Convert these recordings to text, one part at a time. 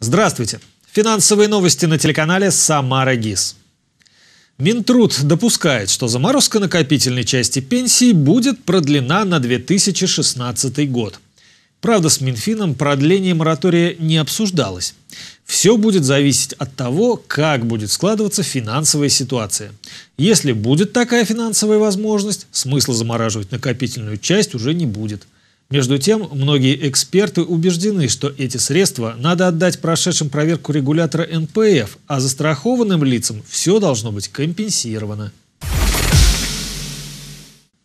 Здравствуйте. Финансовые новости на телеканале «Самара ГИС». Минтруд допускает, что заморозка накопительной части пенсии будет продлена на 2016 год. Правда, с Минфином продление моратория не обсуждалось. Все будет зависеть от того, как будет складываться финансовая ситуация. Если будет такая финансовая возможность, смысла замораживать накопительную часть уже не будет – между тем, многие эксперты убеждены, что эти средства надо отдать прошедшим проверку регулятора НПФ, а застрахованным лицам все должно быть компенсировано.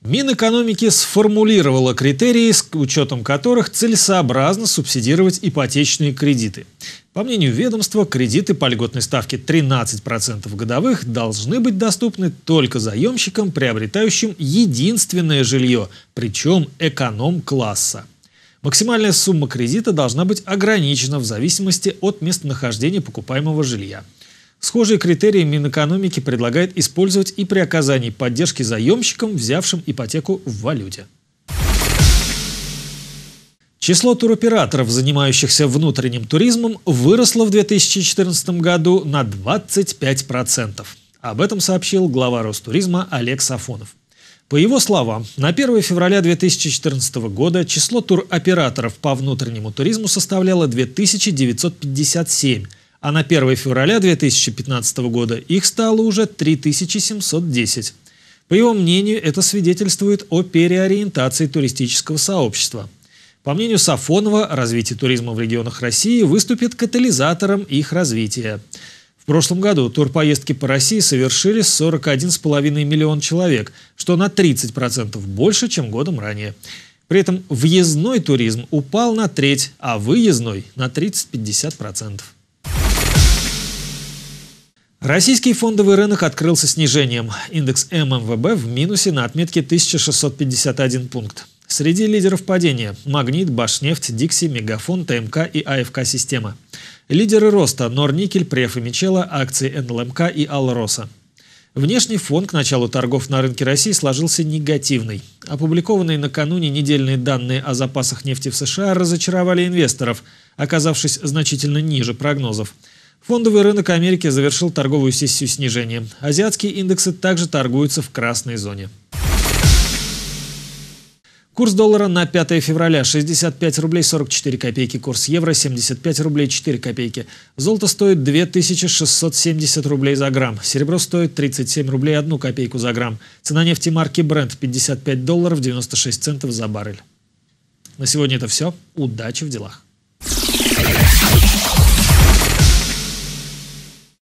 Минэкономики сформулировала критерии, с учетом которых целесообразно субсидировать ипотечные кредиты. По мнению ведомства, кредиты по льготной ставке 13% годовых должны быть доступны только заемщикам, приобретающим единственное жилье, причем эконом-класса. Максимальная сумма кредита должна быть ограничена в зависимости от местонахождения покупаемого жилья – Схожие критерии Минэкономики предлагает использовать и при оказании поддержки заемщикам, взявшим ипотеку в валюте. Число туроператоров, занимающихся внутренним туризмом, выросло в 2014 году на 25%. Об этом сообщил глава Ростуризма Олег Сафонов. По его словам, на 1 февраля 2014 года число туроператоров по внутреннему туризму составляло 2957, а на 1 февраля 2015 года их стало уже 3710. По его мнению, это свидетельствует о переориентации туристического сообщества. По мнению Сафонова, развитие туризма в регионах России выступит катализатором их развития. В прошлом году турпоездки по России совершили 41,5 миллион человек, что на 30% больше, чем годом ранее. При этом въездной туризм упал на треть, а выездной на 30-50%. Российский фондовый рынок открылся снижением. Индекс ММВБ в минусе на отметке 1651 пункт. Среди лидеров падения – Магнит, Башнефть, Дикси, Мегафон, ТМК и АФК-система. Лидеры роста – Норникель, Преф и Мичела, акции НЛМК и Алроса. Внешний фон к началу торгов на рынке России сложился негативный. Опубликованные накануне недельные данные о запасах нефти в США разочаровали инвесторов, оказавшись значительно ниже прогнозов. Фондовый рынок Америки завершил торговую сессию снижением. Азиатские индексы также торгуются в красной зоне. Курс доллара на 5 февраля 65 рублей 44 копейки, курс евро 75 рублей 4 копейки. Золото стоит 2670 рублей за грамм, серебро стоит 37 рублей 1 копейку за грамм. Цена нефти марки Brent 55 долларов 96 центов за баррель. На сегодня это все. Удачи в делах!